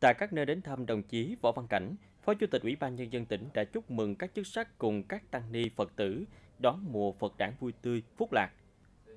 Tại các nơi đến thăm đồng chí Võ Văn Cảnh, Phó Chủ tịch Ủy ban Nhân dân tỉnh đã chúc mừng các chức sắc cùng các tăng ni Phật tử đón mùa Phật đản vui tươi, phúc lạc.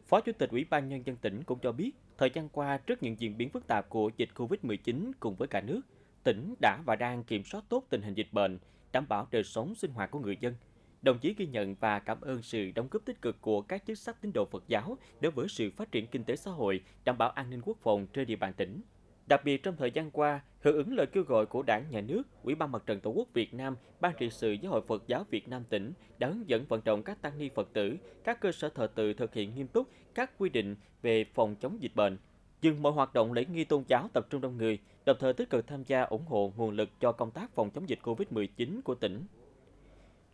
Phó Chủ tịch Ủy ban Nhân dân tỉnh cũng cho biết, thời gian qua trước những diễn biến phức tạp của dịch COVID-19 cùng với cả nước, tỉnh đã và đang kiểm soát tốt tình hình dịch bệnh, đảm bảo đời sống sinh hoạt của người dân. Đồng chí ghi nhận và cảm ơn sự đóng góp tích cực của các chức sắc tín đồ Phật giáo đối với sự phát triển kinh tế xã hội, đảm bảo an ninh quốc phòng trên địa bàn tỉnh. Đặc biệt trong thời gian qua, hưởng ứng lời kêu gọi của Đảng, Nhà nước, Ủy ban Mặt trận Tổ quốc Việt Nam, Ban trị sự giáo Hội Phật giáo Việt Nam tỉnh đã hướng dẫn vận động các tăng ni Phật tử, các cơ sở thờ tự thực hiện nghiêm túc các quy định về phòng chống dịch bệnh, dừng mọi hoạt động lễ nghi tôn giáo tập trung đông người, đồng thời tích cực tham gia ủng hộ nguồn lực cho công tác phòng chống dịch COVID-19 của tỉnh.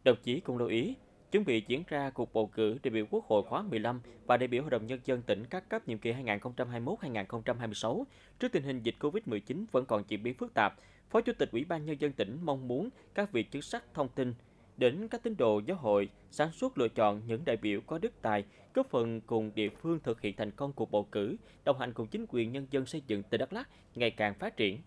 Đồng chí cũng lưu ý, chuẩn bị diễn ra cuộc bầu cử đại biểu Quốc hội khóa 15 và đại biểu Hội đồng Nhân dân tỉnh các cấp nhiệm kỳ 2021-2026. Trước tình hình dịch COVID-19 vẫn còn diễn biến phức tạp, Phó Chủ tịch Ủy ban Nhân dân tỉnh mong muốn các vị chức sắc thông tin đến các tín đồ giáo hội sáng suốt lựa chọn những đại biểu có đức tài, góp phần cùng địa phương thực hiện thành công cuộc bầu cử, đồng hành cùng chính quyền nhân dân xây dựng tỉnh Đắk lắc ngày càng phát triển.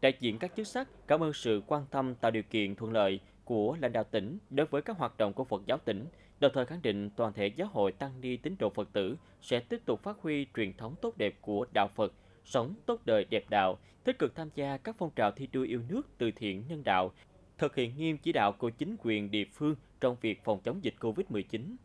Đại diện các chức sắc cảm ơn sự quan tâm tạo điều kiện thuận lợi, của lãnh đạo tỉnh đối với các hoạt động của Phật giáo tỉnh, đồng thời khẳng định toàn thể giáo hội tăng ni tín đồ Phật tử sẽ tiếp tục phát huy truyền thống tốt đẹp của đạo Phật, sống tốt đời đẹp đạo, tích cực tham gia các phong trào thi đua yêu nước từ thiện nhân đạo, thực hiện nghiêm chỉ đạo của chính quyền địa phương trong việc phòng chống dịch COVID-19,